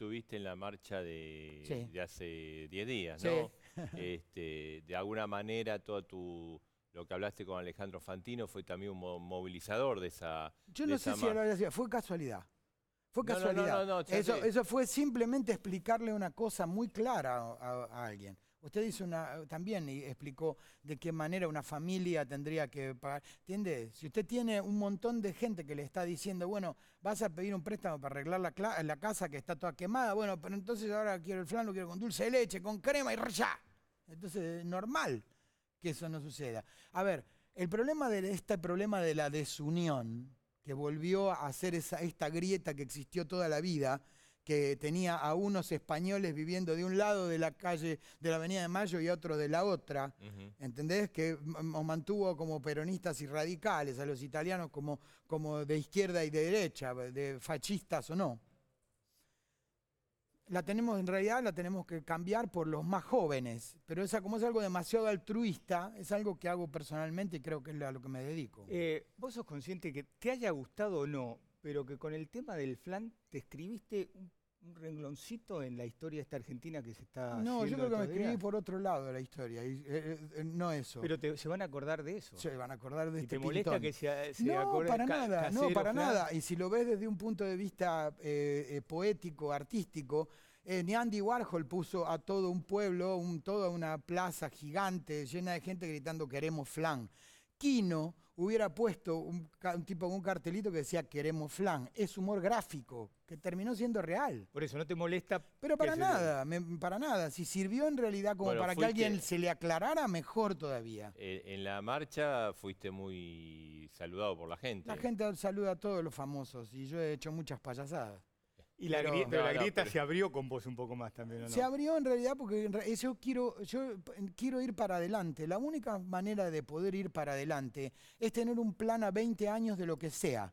estuviste en la marcha de, hace 10 días, ¿no? Este, de alguna manera, todo tu, lo que hablaste con Alejandro Fantino fue también un movilizador de esa. Yo no sé si lo había sido, fue casualidad. Fue casualidad. eso, eso, fue simplemente explicarle una cosa muy clara a alguien. Usted dice una, también y explicó de qué manera una familia tendría que pagar. ¿Entiende? Si usted tiene un montón de gente que le está diciendo, bueno, vas a pedir un préstamo para arreglar la, la casa que está toda quemada, bueno, pero entonces ahora quiero el flan, lo quiero con dulce de leche, con crema y ya. Entonces es normal que eso no suceda. A ver, el problema de este problema de la desunión, que volvió a ser esta grieta que existió toda la vida, que tenía a unos españoles viviendo de un lado de la calle de la Avenida de Mayo y a otro de la otra, ¿entendés? Que os mantuvo como peronistas y radicales, a los italianos como, como de izquierda y de derecha, de fascistas o no. La tenemos en realidad, la tenemos que cambiar por los más jóvenes, pero esa como es algo demasiado altruista, es algo que hago personalmente y creo que es a lo que me dedico. Eh, ¿Vos sos consciente que te haya gustado o no, pero que con el tema del flan te escribiste un, rengloncito en la historia de esta Argentina que se está... No, yo creo que me escribí por otro lado de la historia, eh, eh, no eso. Pero te, se van a acordar de eso. Se van a acordar de ¿Y este te molesta que se, eh, se no, para nada, No, para nada. Y si lo ves desde un punto de vista poético, artístico, ni Andy Warhol puso a todo un pueblo, un, toda una plaza gigante llena de gente gritando queremos flan. Kino hubiera puesto un, tipo con un cartelito que decía queremos flan. Es humor gráfico, que terminó siendo real. Por eso, ¿no te molesta? Pero para nada, para nada. Si sirvió en realidad como para que alguien se le aclarara, mejor todavía. en la marcha fuiste muy saludado por la gente. La gente saluda a todos los famosos y yo he hecho muchas payasadas. Y la, pero, grieta se abrió con vos un poco más también, ¿no? Se abrió en realidad porque yo, quiero, yo quiero ir para adelante. La única manera de poder ir para adelante es tener un plan a 20 años de lo que sea.